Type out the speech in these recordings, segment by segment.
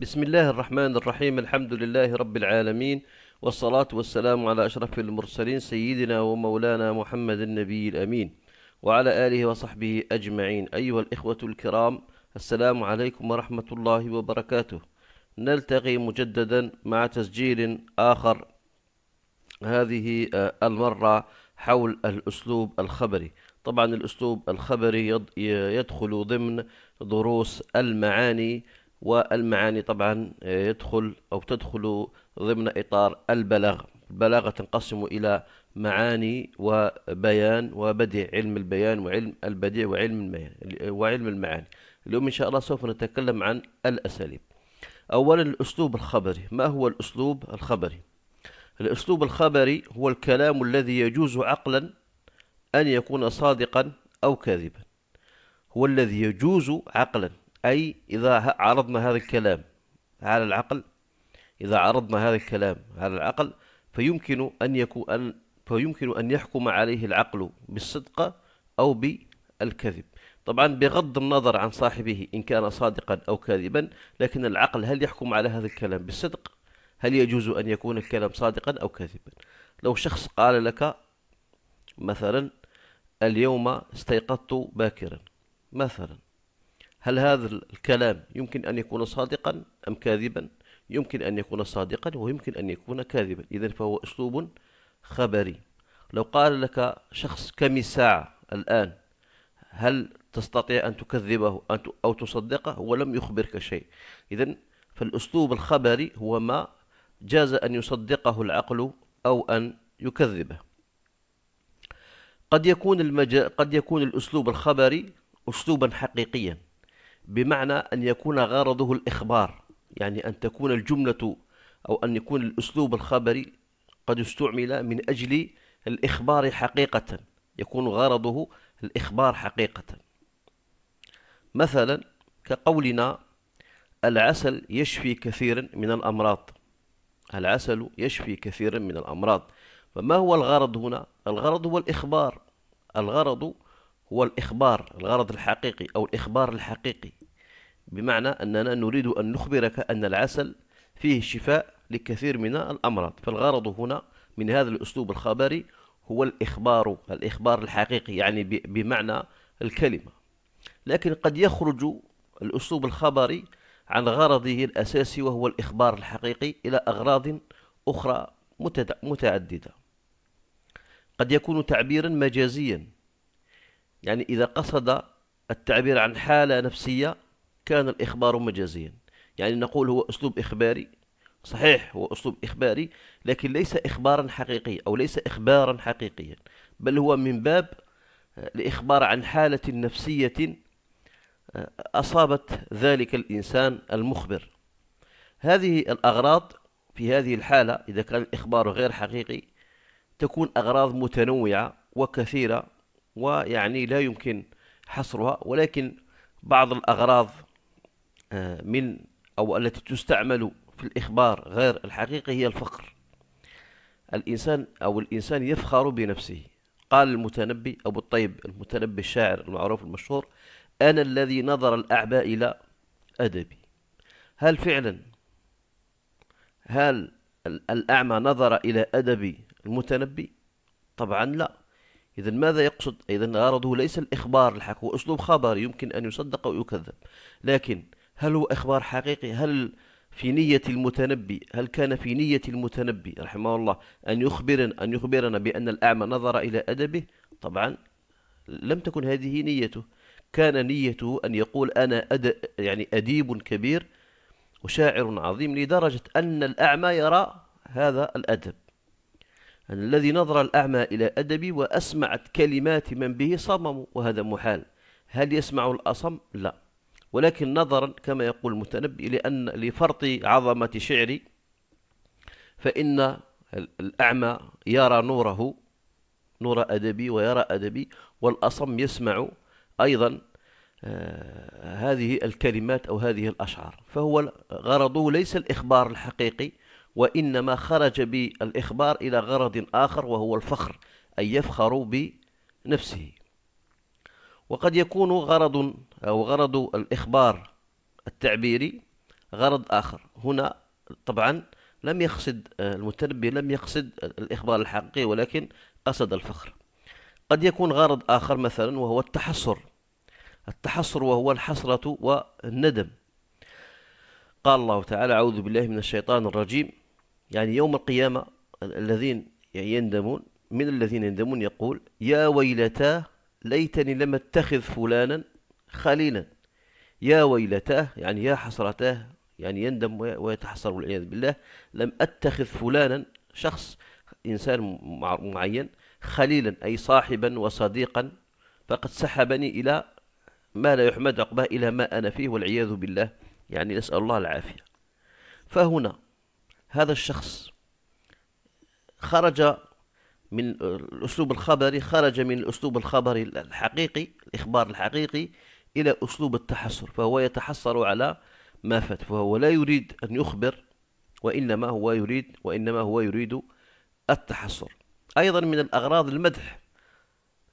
بسم الله الرحمن الرحيم الحمد لله رب العالمين والصلاة والسلام على أشرف المرسلين سيدنا ومولانا محمد النبي الأمين وعلى آله وصحبه أجمعين أيها الإخوة الكرام السلام عليكم ورحمة الله وبركاته نلتقي مجددا مع تسجيل آخر هذه المرة حول الأسلوب الخبري طبعا الأسلوب الخبري يدخل ضمن دروس المعاني والمعاني طبعا آه، يدخل أو تدخل ضمن إطار البلاغه البلاغة تنقسم إلى معاني وبيان وبديع علم البيان وعلم البديع وعلم وعلم المعاني اليوم إن شاء الله سوف نتكلم عن الأساليب أولا الأسلوب الخبري ما هو الأسلوب الخبري الأسلوب الخبري هو الكلام الذي يجوز عقلا أن يكون صادقا أو كاذبا هو الذي يجوز عقلا أي إذا عرضنا هذا الكلام على العقل إذا عرضنا هذا الكلام على العقل فيمكن أن يكون فيمكن أن يحكم عليه العقل بالصدق أو بالكذب طبعا بغض النظر عن صاحبه إن كان صادقا أو كاذبا لكن العقل هل يحكم على هذا الكلام بالصدق هل يجوز أن يكون الكلام صادقا أو كاذبا لو شخص قال لك مثلا اليوم استيقظت باكرا مثلا هل هذا الكلام يمكن أن يكون صادقا أم كاذبا يمكن أن يكون صادقا ويمكن أن يكون كاذبا إذا فهو أسلوب خبري لو قال لك شخص كم ساعة الآن هل تستطيع أن تكذبه أو تصدقه ولم يخبرك شيء إذا فالأسلوب الخبري هو ما جاز أن يصدقه العقل أو أن يكذبه قد يكون المجا... قد يكون الأسلوب الخبري أسلوبا حقيقيا بمعنى أن يكون غرضه الإخبار يعني أن تكون الجملة أو أن يكون الأسلوب الخبري قد استعمل من أجل الإخبار حقيقة يكون غرضه الإخبار حقيقة مثلا كقولنا العسل يشفي كثيرا من الأمراض العسل يشفي كثيرا من الأمراض فما هو الغرض هنا؟ الغرض هو الإخبار الغرض هو الإخبار الغرض الحقيقي أو الإخبار الحقيقي بمعنى أننا نريد أن نخبرك أن العسل فيه شفاء لكثير من الأمراض فالغرض هنا من هذا الأسلوب الخبري هو الإخبار الإخبار الحقيقي يعني بمعنى الكلمة لكن قد يخرج الأسلوب الخبري عن غرضه الأساسي وهو الإخبار الحقيقي إلى أغراض أخرى متعددة قد يكون تعبيرا مجازيا يعني إذا قصد التعبير عن حالة نفسية كان الإخبار مجازيا يعني نقول هو أسلوب إخباري صحيح هو أسلوب إخباري لكن ليس إخبارا حقيقيا أو ليس إخبارا حقيقيا بل هو من باب الإخبار آه، عن حالة نفسية آه، أصابت ذلك الإنسان المخبر هذه الأغراض في هذه الحالة إذا كان الإخبار غير حقيقي تكون أغراض متنوعة وكثيرة ويعني لا يمكن حصرها ولكن بعض الأغراض آه، من أو التي تستعمل في الإخبار غير الحقيقي هي الفقر الإنسان أو الإنسان يفخر بنفسه قال المتنبي أبو الطيب المتنبي الشاعر المعروف المشهور أنا الذي نظر الأعباء إلى أدبي هل فعلا هل الأعمى نظر إلى أدب المتنبي طبعا لا إذا ماذا يقصد؟ إذا غرضه ليس الإخبار الحق هو أسلوب خبر يمكن أن يصدق أو يكذب لكن هل هو إخبار حقيقي؟ هل في نية المتنبي هل كان في نية المتنبي رحمه الله أن يخبر أن يخبرنا بأن الأعمى نظر إلى أدبه طبعا لم تكن هذه نيته كان نيته أن يقول أنا أد... يعني أديب كبير وشاعر عظيم لدرجة أن الأعمى يرى هذا الأدب أن الذي نظر الأعمى إلى أدبي وأسمعت كلمات من به صمم وهذا محال هل يسمع الأصم؟ لا ولكن نظرا كما يقول المتنبي لأن لفرط عظمة شعري فإن الأعمى يرى نوره نور أدبي ويرى أدبي والأصم يسمع أيضا آه، هذه الكلمات أو هذه الأشعار فهو غرضه ليس الإخبار الحقيقي وإنما خرج بالإخبار إلى غرض آخر وهو الفخر أي يفخر بنفسه وقد يكون غرض أو غرض الإخبار التعبيري غرض آخر هنا طبعا لم يقصد المتنبي لم يقصد الإخبار الحقيقي ولكن قصد الفخر قد يكون غرض آخر مثلا وهو التحصر التحصر وهو الحسرة والندم قال الله تعالى أعوذ بالله من الشيطان الرجيم يعني يوم القيامة الذين يندمون من الذين يندمون يقول يا ويلتاه ليتني لم اتخذ فلانا خليلا يا ويلتاه يعني يا حسرتاه يعني يندم ويتحسر والعياذ بالله لم اتخذ فلانا شخص انسان معين خليلا اي صاحبا وصديقا فقد سحبني الى ما لا يحمد عقباه الى ما انا فيه والعياذ بالله يعني نسال الله العافيه فهنا هذا الشخص خرج من الأسلوب الخبري خرج من الأسلوب الخبري الحقيقي الإخبار الحقيقي إلى أسلوب التحسر فهو يتحسر على ما فات فهو لا يريد أن يخبر وإنما هو يريد وإنما هو يريد التحسر أيضا من الأغراض المدح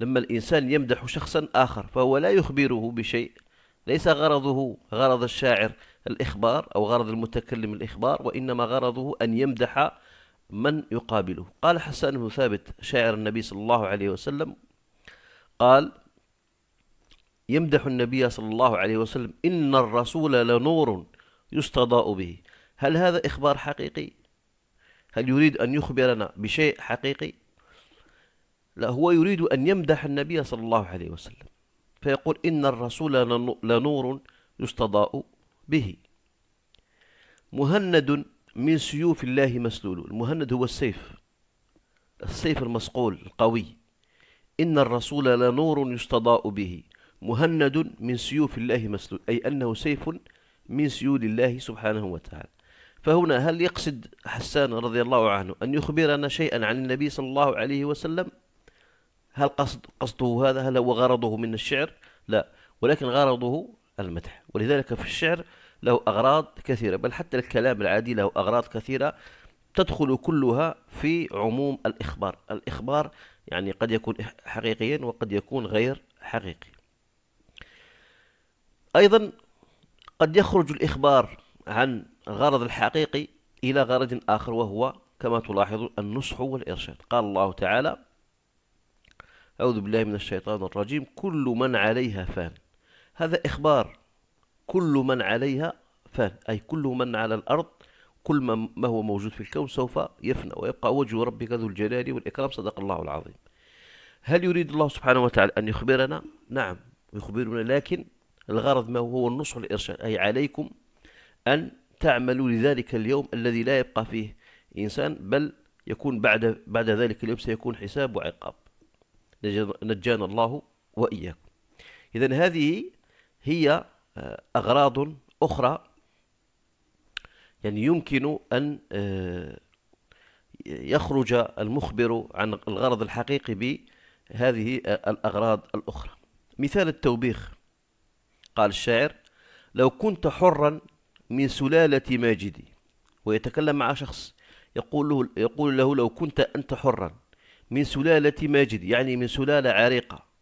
لما الإنسان يمدح شخصا آخر فهو لا يخبره بشيء ليس غرضه غرض الشاعر الإخبار أو غرض المتكلم الإخبار وإنما غرضه أن يمدح من يقابله قال حسان بن ثابت شاعر النبي صلى الله عليه وسلم قال يمدح النبي صلى الله عليه وسلم إن الرسول لنور يستضاء به هل هذا إخبار حقيقي؟ هل يريد أن يخبرنا بشيء حقيقي؟ لا هو يريد أن يمدح النبي صلى الله عليه وسلم فيقول إن الرسول لنور يستضاء به مهند من سيوف الله مسلول المهند هو السيف السيف المصقول القوي إن الرسول لنور يستضاء به مهند من سيوف الله مسلول أي أنه سيف من سيول الله سبحانه وتعالى فهنا هل يقصد حسان رضي الله عنه أن يخبرنا شيئا عن النبي صلى الله عليه وسلم هل قصد قصده هذا هل هو غرضه من الشعر لا ولكن غرضه المدح ولذلك في الشعر له أغراض كثيرة بل حتى الكلام العادي له أغراض كثيرة تدخل كلها في عموم الإخبار الإخبار يعني قد يكون حقيقيا وقد يكون غير حقيقي أيضا قد يخرج الإخبار عن الغرض الحقيقي إلى غرض آخر وهو كما تلاحظ النصح والإرشاد قال الله تعالى أعوذ بالله من الشيطان الرجيم كل من عليها فان هذا إخبار كل من عليها فان أي كل من على الأرض كل ما هو موجود في الكون سوف يفنى ويبقى وجه ربك ذو الجلال والإكرام صدق الله العظيم هل يريد الله سبحانه وتعالى أن يخبرنا؟ نعم يخبرنا لكن الغرض ما هو النصح والإرشاد أي عليكم أن تعملوا لذلك اليوم الذي لا يبقى فيه إنسان بل يكون بعد بعد ذلك اليوم سيكون حساب وعقاب نجانا الله وإياكم إذا هذه هي آه، أغراض أخرى يعني يمكن أن آه، يخرج المخبر عن الغرض الحقيقي بهذه آه، الأغراض الأخرى مثال التوبيخ قال الشاعر لو كنت حرا من سلالة ماجدي ويتكلم مع شخص يقول له, يقول له لو كنت أنت حرا من سلالة ماجدي يعني من سلالة عريقة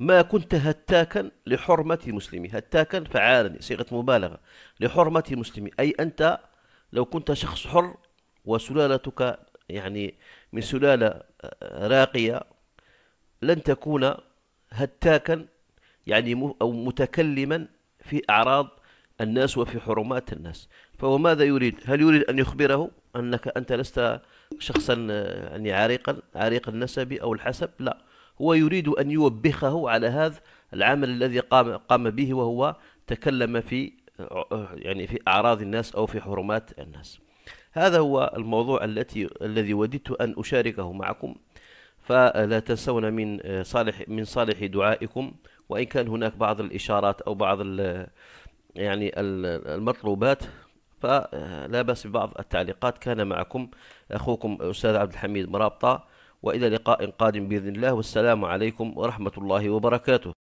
ما كنت هتاكا لحرمة المسلم هتاكا فعالا صيغة مبالغة لحرمة المسلم أي أنت لو كنت شخص حر وسلالتك يعني من سلالة راقية لن تكون هتاكا يعني أو متكلما في أعراض الناس وفي حرمات الناس فهو ماذا يريد هل يريد أن يخبره أنك أنت لست شخصا يعني عريقا عريق النسب أو الحسب لا هو يريد أن يوبخه على هذا العمل الذي قام قام به وهو تكلم في يعني في أعراض الناس أو في حرمات الناس هذا هو الموضوع التي الذي وددت أن أشاركه معكم فلا تنسون من صالح من صالح دعائكم وإن كان هناك بعض الإشارات أو بعض يعني المطلوبات فلا بأس ببعض التعليقات كان معكم أخوكم أستاذ عبد الحميد مرابطة وإلى لقاء قادم بإذن الله والسلام عليكم ورحمة الله وبركاته